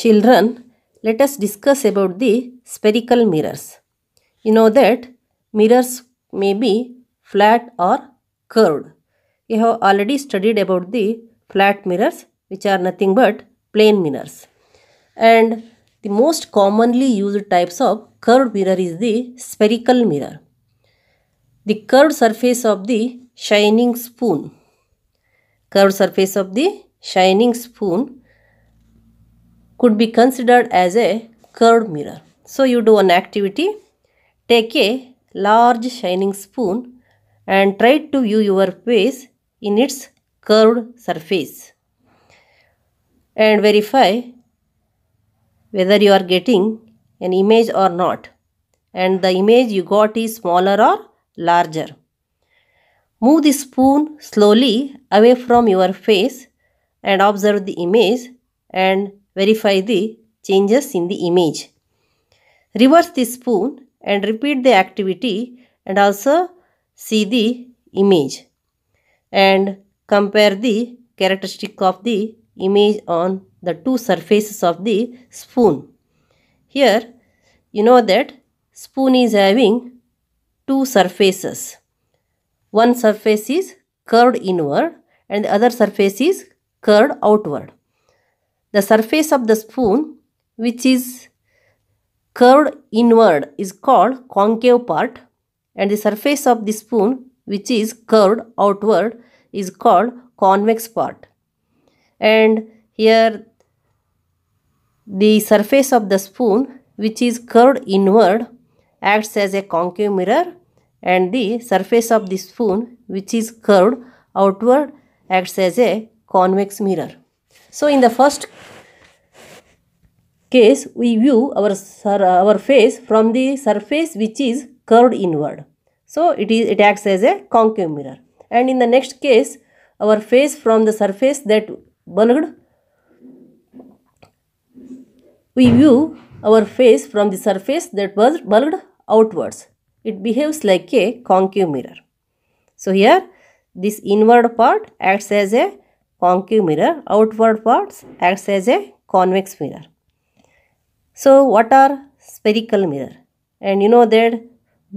Children, let us discuss about the spherical mirrors. You know that mirrors may be flat or curved. You have already studied about the flat mirrors which are nothing but plane mirrors. And the most commonly used types of curved mirror is the spherical mirror. The curved surface of the shining spoon. Curved surface of the shining spoon could be considered as a curved mirror. So you do an activity, take a large shining spoon and try to view your face in its curved surface and verify whether you are getting an image or not and the image you got is smaller or larger. Move the spoon slowly away from your face and observe the image and verify the changes in the image. Reverse the spoon and repeat the activity and also see the image and compare the characteristic of the image on the two surfaces of the spoon. Here you know that spoon is having two surfaces. One surface is curved inward and the other surface is curved outward. The surface of the spoon which is curved inward is called concave part and the surface of the spoon which is curved outward is called convex part. And here the surface of the spoon which is curved inward acts as a concave mirror and the surface of the spoon which is curved outward acts as a convex mirror. So, in the first case, we view our, our face from the surface which is curved inward. So, it, is, it acts as a concave mirror. And in the next case, our face from the surface that bulged, we view our face from the surface that was bulged outwards. It behaves like a concave mirror. So, here this inward part acts as a concave mirror, outward parts acts as a convex mirror. So what are spherical mirror? And you know that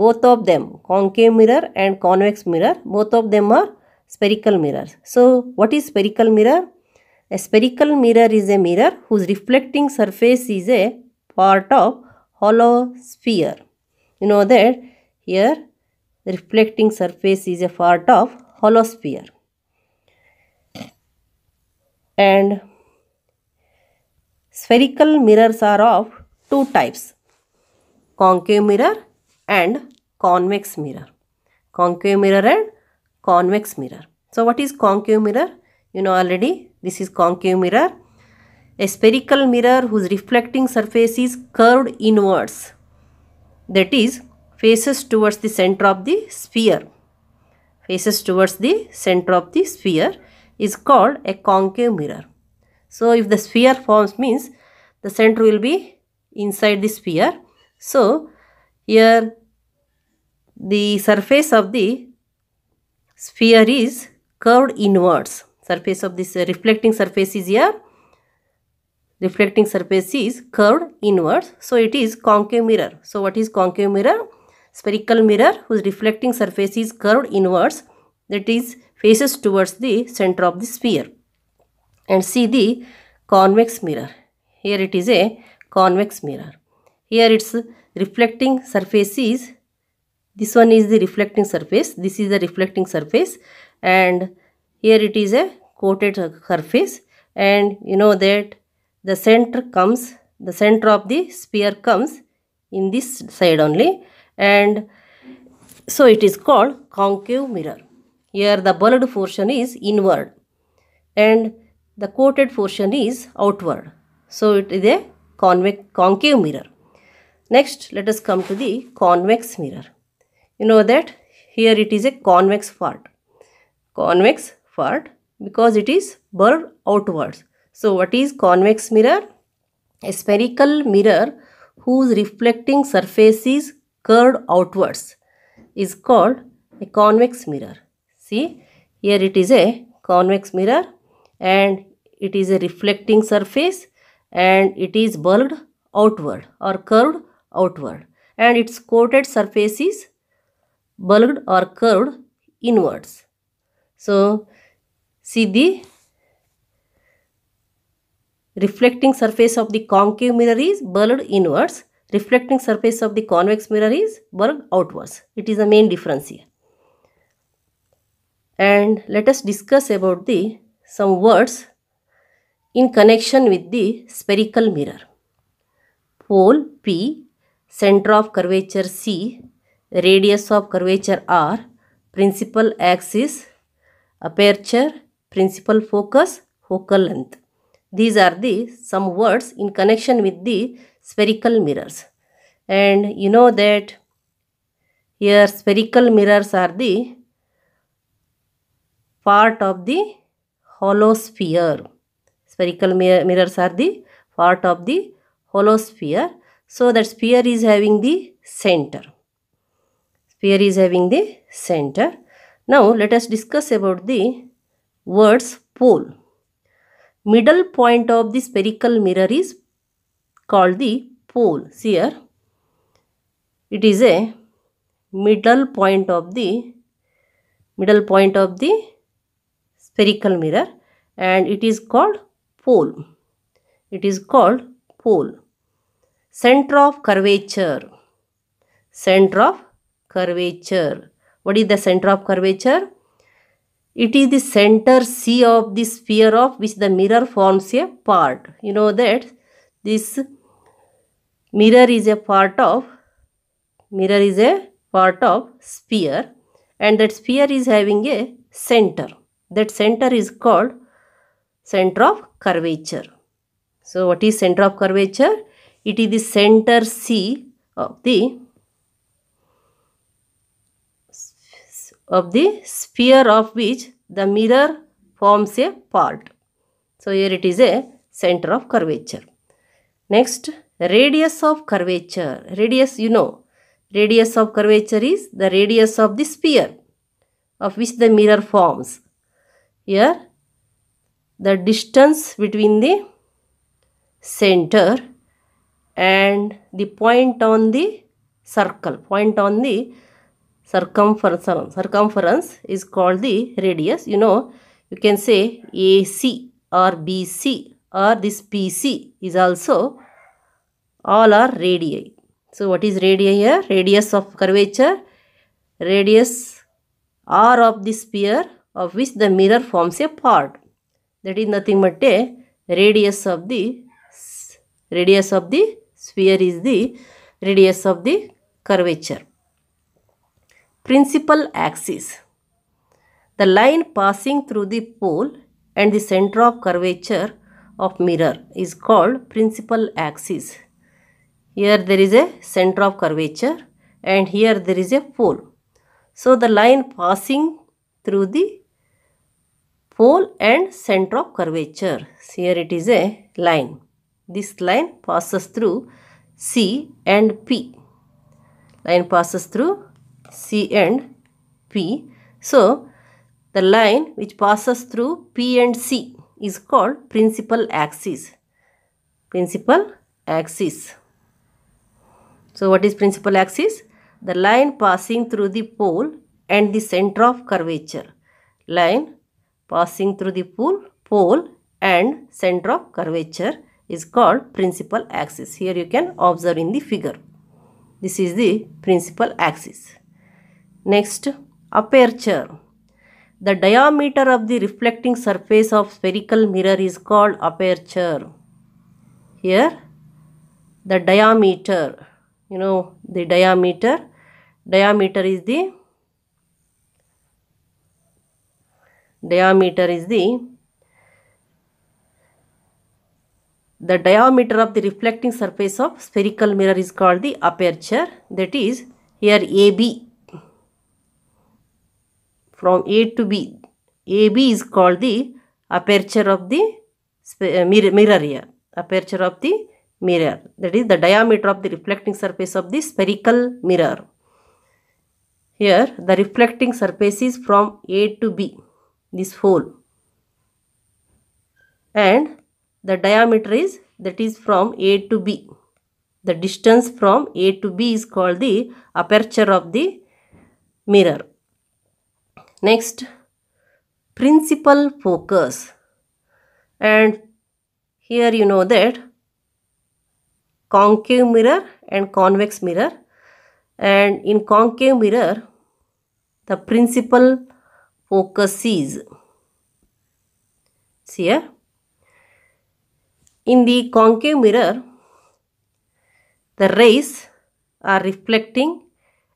both of them, concave mirror and convex mirror, both of them are spherical mirrors. So what is spherical mirror? A spherical mirror is a mirror whose reflecting surface is a part of hollow sphere. You know that here reflecting surface is a part of hollow sphere and spherical mirrors are of two types concave mirror and convex mirror concave mirror and convex mirror so what is concave mirror you know already this is concave mirror a spherical mirror whose reflecting surface is curved inwards that is faces towards the center of the sphere faces towards the center of the sphere is called a concave mirror. So if the sphere forms means the center will be inside the sphere. So here the surface of the sphere is curved inwards. Surface of this reflecting surface is here. Reflecting surface is curved inwards. So it is concave mirror. So what is concave mirror? Spherical mirror whose reflecting surface is curved inwards. That is faces towards the center of the sphere. And see the convex mirror. Here it is a convex mirror. Here its reflecting surface is, this one is the reflecting surface, this is the reflecting surface and here it is a coated surface and you know that the center comes, the center of the sphere comes in this side only and so it is called concave mirror. Here the bulbed portion is inward and the coated portion is outward. So it is a convex, concave mirror. Next let us come to the convex mirror. You know that here it is a convex part. Convex part because it is bulbed outwards. So what is convex mirror? A spherical mirror whose reflecting surface is curved outwards is called a convex mirror. See, here it is a convex mirror and it is a reflecting surface and it is bulged outward or curved outward and its coated surface is bulged or curved inwards. So, see the reflecting surface of the concave mirror is bulged inwards reflecting surface of the convex mirror is bulged outwards it is the main difference here and let us discuss about the some words in connection with the spherical mirror. Pole P, center of curvature C, radius of curvature R, principal axis, aperture, principal focus, focal length. These are the some words in connection with the spherical mirrors. And you know that here spherical mirrors are the part of the hollow sphere. Spherical mirrors are the part of the hollow sphere. So that sphere is having the center. Sphere is having the center. Now let us discuss about the words pole. Middle point of the spherical mirror is called the pole. See here, it is a middle point of the middle point of the spherical mirror and it is called pole. It is called pole. Center of curvature. Center of curvature. What is the center of curvature? It is the center C of the sphere of which the mirror forms a part. You know that this mirror is a part of mirror is a part of sphere and that sphere is having a center. That center is called center of curvature. So what is center of curvature? It is the center C of the of the sphere of which the mirror forms a part. So here it is a center of curvature. Next, radius of curvature. Radius, you know, radius of curvature is the radius of the sphere of which the mirror forms. Here the distance between the center and the point on the circle, point on the circumference, circumference is called the radius. You know, you can say AC or BC or this PC is also all are radii. So what is radii here? Radius of curvature, radius R of the sphere of which the mirror forms a part. That is nothing but a radius of the radius of the sphere is the radius of the curvature. Principal axis. The line passing through the pole and the center of curvature of mirror is called principal axis. Here there is a center of curvature and here there is a pole. So the line passing through the pole and center of curvature. Here it is a line. This line passes through C and P. Line passes through C and P. So, the line which passes through P and C is called principal axis. Principal axis. So, what is principal axis? The line passing through the pole and the center of curvature. Line passing through the pole, pole and center of curvature is called principal axis. Here you can observe in the figure. This is the principal axis. Next, aperture. The diameter of the reflecting surface of spherical mirror is called aperture. Here, the diameter, you know, the diameter, diameter is the diameter is the the diameter of the reflecting surface of spherical mirror is called the aperture that is here AB from A to B AB is called the aperture of the uh, mirror, mirror here aperture of the mirror that is the diameter of the reflecting surface of the spherical mirror here the reflecting surface is from A to B this hole and the diameter is that is from A to B. The distance from A to B is called the aperture of the mirror. Next, principal focus. And here you know that concave mirror and convex mirror. And in concave mirror, the principal focuses. See here. In the concave mirror, the rays are reflecting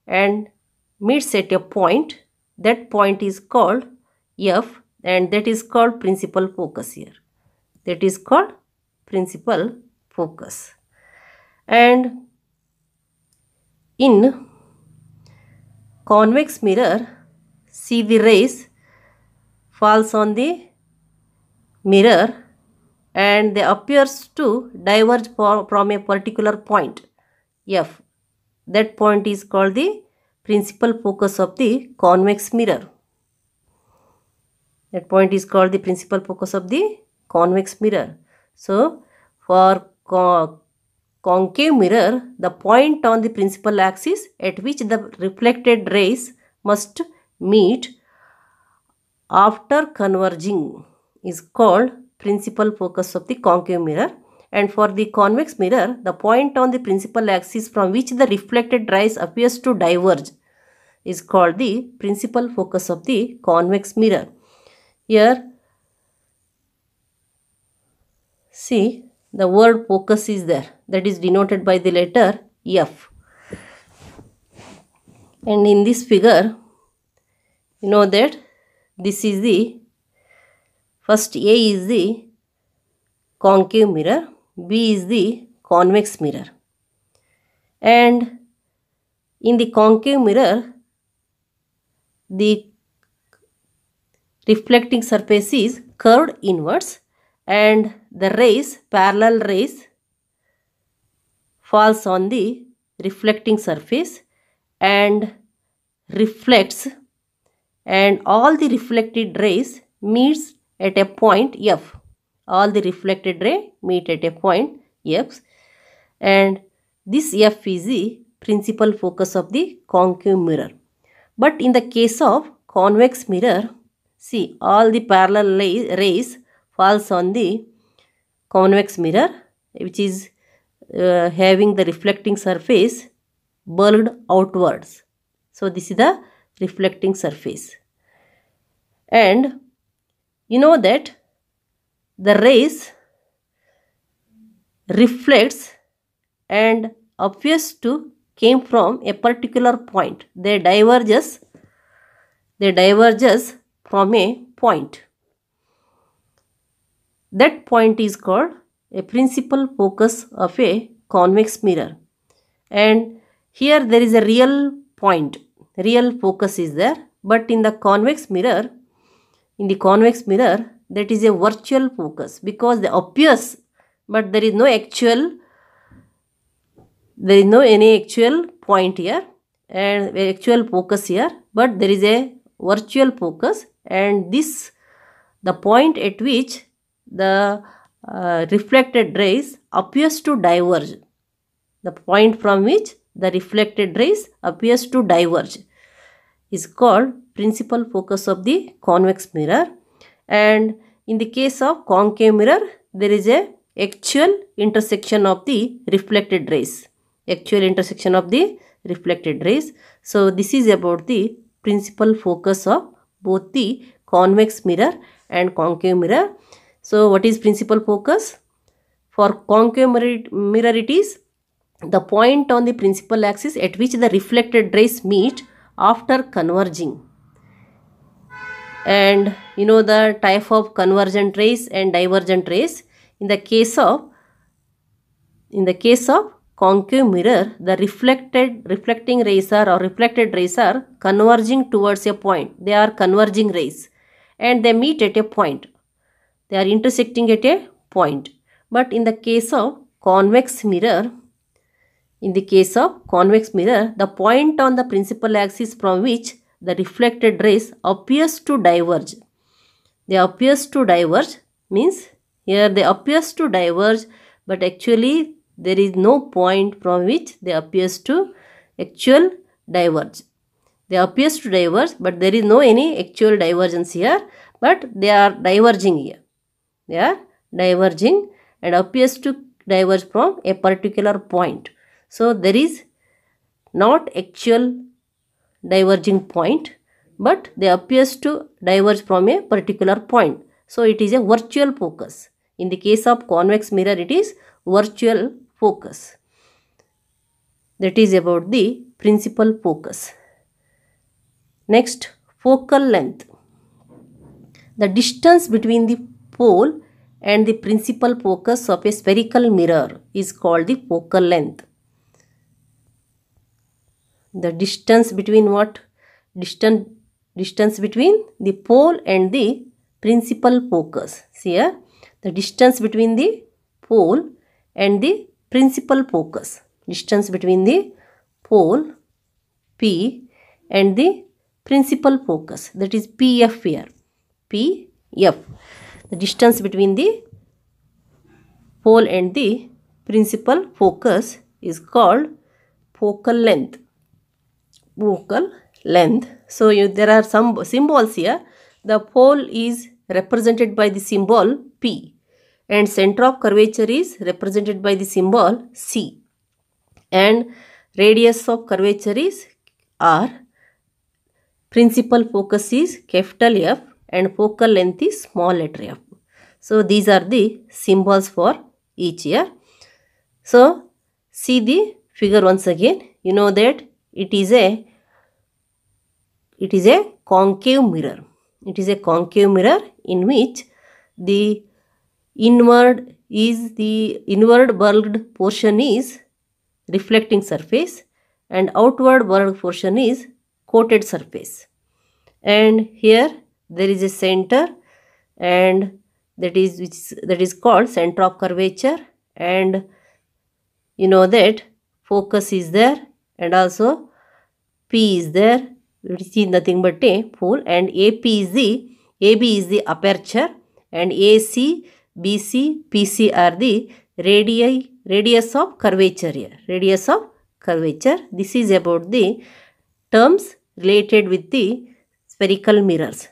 and meets at a point. That point is called F and that is called principal focus here. That is called principal focus. And in convex mirror, see the rays falls on the mirror and they appears to diverge from a particular point F. That point is called the principal focus of the convex mirror. That point is called the principal focus of the convex mirror. So, for concave mirror, the point on the principal axis at which the reflected rays must meet after converging is called principal focus of the concave mirror and for the convex mirror the point on the principal axis from which the reflected rays appears to diverge is called the principal focus of the convex mirror. Here see the word focus is there that is denoted by the letter F and in this figure you know that this is the first A is the concave mirror, B is the convex mirror and in the concave mirror the reflecting surface is curved inwards and the rays parallel rays falls on the reflecting surface and reflects and all the reflected rays meets at a point F. All the reflected ray meet at a point F and this F is the principal focus of the concave mirror. But in the case of convex mirror, see all the parallel rays falls on the convex mirror which is uh, having the reflecting surface bulged outwards. So this is the reflecting surface. And you know that the rays reflects and appears to came from a particular point. They diverges, they diverges from a point. That point is called a principal focus of a convex mirror. And here there is a real point real focus is there but in the convex mirror in the convex mirror that is a virtual focus because the appears but there is no actual there is no any actual point here and actual focus here but there is a virtual focus and this the point at which the uh, reflected rays appears to diverge the point from which the reflected rays appears to diverge is called principal focus of the convex mirror and in the case of concave mirror there is a actual intersection of the reflected rays actual intersection of the reflected rays so this is about the principal focus of both the convex mirror and concave mirror so what is principal focus for concave mirror it is the point on the principal axis at which the reflected rays meet after converging and you know the type of convergent rays and divergent rays in the case of in the case of concave mirror the reflected reflecting rays are or reflected rays are converging towards a point they are converging rays and they meet at a point they are intersecting at a point but in the case of convex mirror in the case of convex mirror, the point on the principal axis from which the reflected rays appears to diverge. They appears to diverge means here they appears to diverge but actually there is no point from which they appears to actual diverge. They appears to diverge but there is no any actual divergence here but they are diverging here. They are diverging and appears to diverge from a particular point. So, there is not actual diverging point but they appears to diverge from a particular point. So, it is a virtual focus. In the case of convex mirror, it is virtual focus. That is about the principal focus. Next, focal length. The distance between the pole and the principal focus of a spherical mirror is called the focal length the distance between what distance distance between the pole and the principal focus see here the distance between the pole and the principal focus distance between the pole p and the principal focus that is pf here pf the distance between the pole and the principal focus is called focal length vocal length. So you, there are some symbols here. The pole is represented by the symbol P and center of curvature is represented by the symbol C and radius of curvature is R. Principal focus is capital F and focal length is small letter F. So these are the symbols for each year. So see the figure once again. You know that it is a it is a concave mirror. It is a concave mirror in which the inward is the inward bulged portion is reflecting surface and outward bulged portion is coated surface. And here there is a center and that is which that is called center of curvature and you know that focus is there and also P is there, we see nothing but a pool and AP is the, AB is the aperture and AC, BC, PC are the radii, radius of curvature here, radius of curvature. This is about the terms related with the spherical mirrors,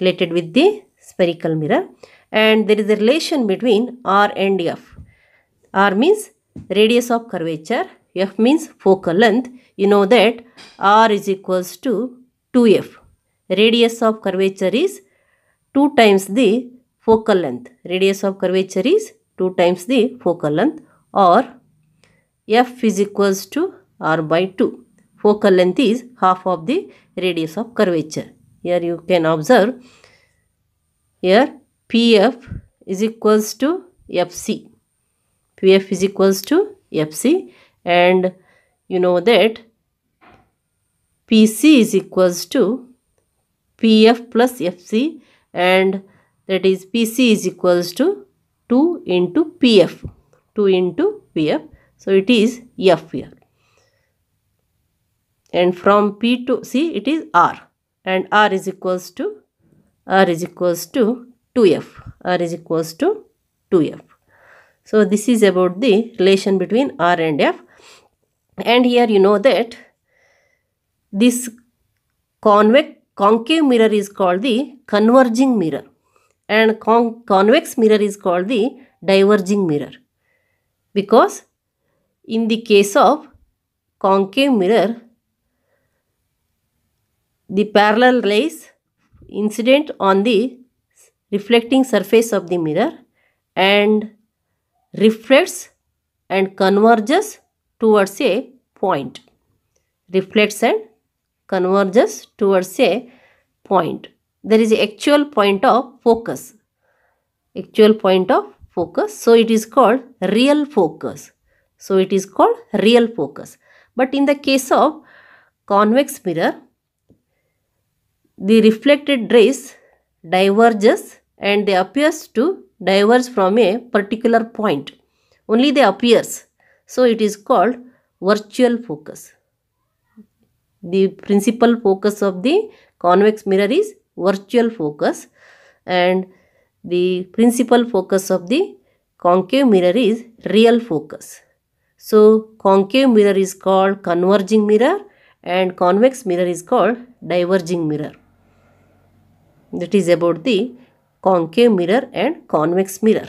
related with the spherical mirror and there is a relation between R and F. R means radius of curvature, F means focal length you know that r is equals to 2f. Radius of curvature is 2 times the focal length. Radius of curvature is 2 times the focal length or f is equals to r by 2. Focal length is half of the radius of curvature. Here you can observe here pf is equals to fc. pf is equals to fc and you know that PC is equals to PF plus FC and that is PC is equals to 2 into PF 2 into PF so it is F here and from P to C it is R and R is equals to R is equals to 2F R is equals to 2F so this is about the relation between R and F and here you know that this convex concave mirror is called the converging mirror and con convex mirror is called the diverging mirror because in the case of concave mirror the parallel rays incident on the reflecting surface of the mirror and reflects and converges towards a point. Reflects and converges towards a point. There is actual point of focus. Actual point of focus. So it is called real focus. So it is called real focus. But in the case of convex mirror, the reflected rays diverges and they appears to diverge from a particular point. Only they appears so it is called virtual focus. The principal focus of the convex mirror is virtual focus and the principal focus of the concave mirror is real focus. So concave mirror is called converging mirror and convex mirror is called diverging mirror. That is about the concave mirror and convex mirror.